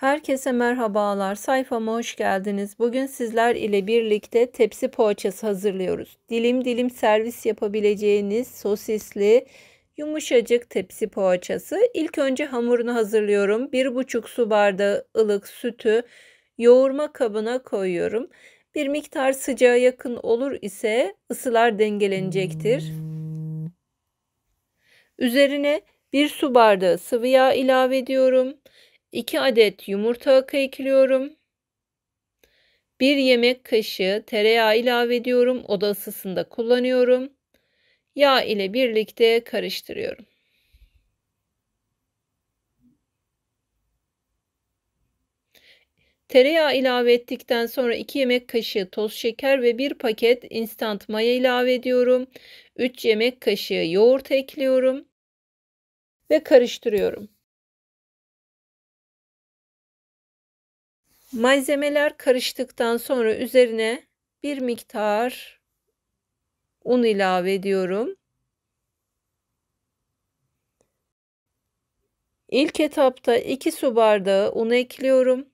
Herkese merhabalar. Sayfama hoş geldiniz. Bugün sizler ile birlikte tepsi poğaçası hazırlıyoruz. Dilim dilim servis yapabileceğiniz sosisli yumuşacık tepsi poğaçası. İlk önce hamurunu hazırlıyorum. 1,5 su bardağı ılık sütü yoğurma kabına koyuyorum. Bir miktar sıcağa yakın olur ise ısılar dengelenecektir. Üzerine 1 su bardağı sıvı yağ ilave ediyorum. 2 adet yumurta akı ekliyorum. 1 yemek kaşığı tereyağı ilave ediyorum. Oda ısısında kullanıyorum. Yağ ile birlikte karıştırıyorum. Tereyağı ilave ettikten sonra 2 yemek kaşığı toz şeker ve 1 paket instant maya ilave ediyorum. 3 yemek kaşığı yoğurt ekliyorum ve karıştırıyorum. Malzemeler karıştıktan sonra üzerine bir miktar un ilave ediyorum. İlk etapta 2 su bardağı un ekliyorum.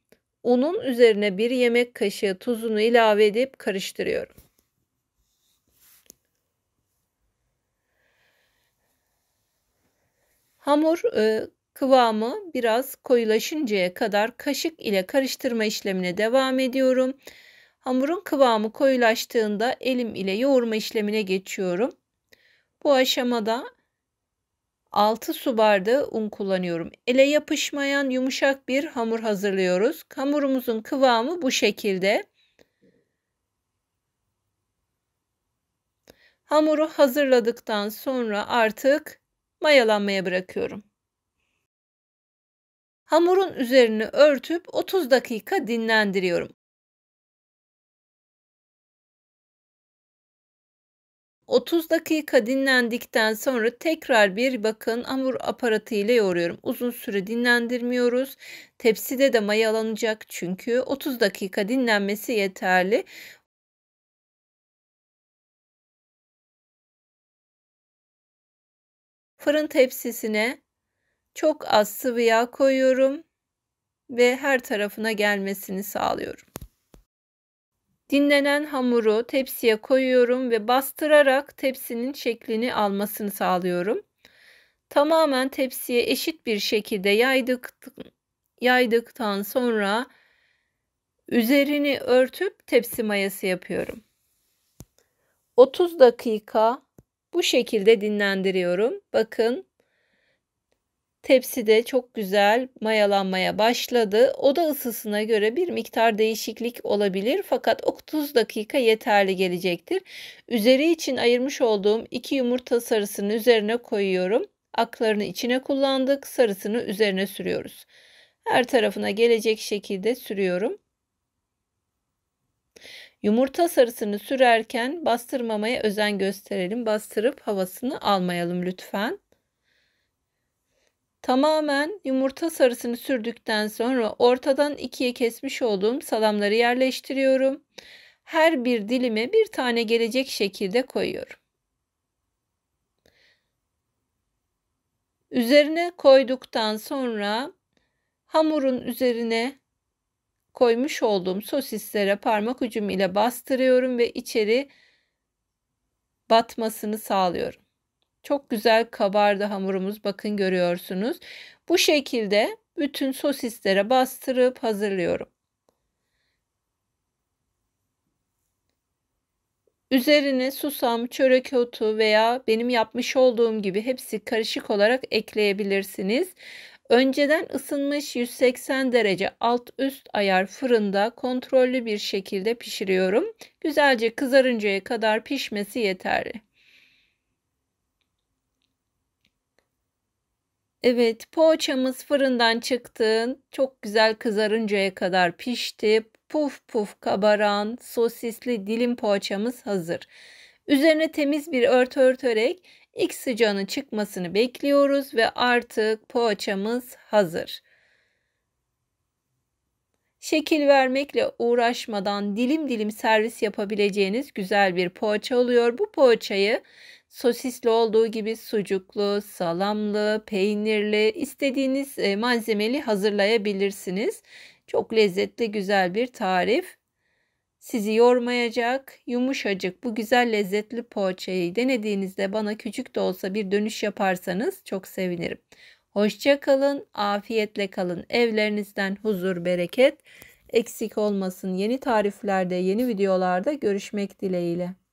Unun üzerine 1 yemek kaşığı tuzunu ilave edip karıştırıyorum. Hamur e, Kıvamı biraz koyulaşıncaya kadar kaşık ile karıştırma işlemine devam ediyorum. Hamurun kıvamı koyulaştığında elim ile yoğurma işlemine geçiyorum. Bu aşamada 6 su bardağı un kullanıyorum. Ele yapışmayan yumuşak bir hamur hazırlıyoruz. Hamurumuzun kıvamı bu şekilde. Hamuru hazırladıktan sonra artık mayalanmaya bırakıyorum. Hamurun üzerini örtüp 30 dakika dinlendiriyorum. 30 dakika dinlendikten sonra tekrar bir bakın hamur aparatı ile yoğuruyorum. Uzun süre dinlendirmiyoruz. Tepside de mayalanacak çünkü 30 dakika dinlenmesi yeterli. Fırın tepsisine çok az sıvı yağ koyuyorum ve her tarafına gelmesini sağlıyorum. Dinlenen hamuru tepsiye koyuyorum ve bastırarak tepsinin şeklini almasını sağlıyorum. Tamamen tepsiye eşit bir şekilde yaydık, yaydıktan sonra üzerini örtüp tepsi mayası yapıyorum. 30 dakika bu şekilde dinlendiriyorum. Bakın Tepside çok güzel mayalanmaya başladı. Oda ısısına göre bir miktar değişiklik olabilir fakat 30 dakika yeterli gelecektir. Üzeri için ayırmış olduğum iki yumurta sarısını üzerine koyuyorum. Aklarını içine kullandık. Sarısını üzerine sürüyoruz. Her tarafına gelecek şekilde sürüyorum. Yumurta sarısını sürerken bastırmamaya özen gösterelim. Bastırıp havasını almayalım lütfen. Tamamen yumurta sarısını sürdükten sonra ortadan ikiye kesmiş olduğum salamları yerleştiriyorum. Her bir dilime bir tane gelecek şekilde koyuyorum. Üzerine koyduktan sonra hamurun üzerine koymuş olduğum sosislere parmak ucum ile bastırıyorum ve içeri batmasını sağlıyorum. Çok güzel kabardı hamurumuz. Bakın görüyorsunuz. Bu şekilde bütün sosislere bastırıp hazırlıyorum. Üzerine susam, çörek otu veya benim yapmış olduğum gibi hepsi karışık olarak ekleyebilirsiniz. Önceden ısınmış 180 derece alt üst ayar fırında kontrollü bir şekilde pişiriyorum. Güzelce kızarıncaya kadar pişmesi yeterli. Evet, poğaçamız fırından çıktı. Çok güzel kızarıncaya kadar pişti. Puf puf kabaran sosisli dilim poğaçamız hazır. Üzerine temiz bir ört örterek ilk sıcağının çıkmasını bekliyoruz ve artık poğaçamız hazır. Şekil vermekle uğraşmadan dilim dilim servis yapabileceğiniz güzel bir poğaça oluyor. Bu poğaçayı Sosisli olduğu gibi sucuklu, salamlı, peynirli, istediğiniz e, malzemeli hazırlayabilirsiniz. Çok lezzetli güzel bir tarif. Sizi yormayacak, yumuşacık bu güzel lezzetli poğaçayı denediğinizde bana küçük de olsa bir dönüş yaparsanız çok sevinirim. Hoşça kalın, afiyetle kalın. Evlerinizden huzur, bereket eksik olmasın. Yeni tariflerde, yeni videolarda görüşmek dileğiyle.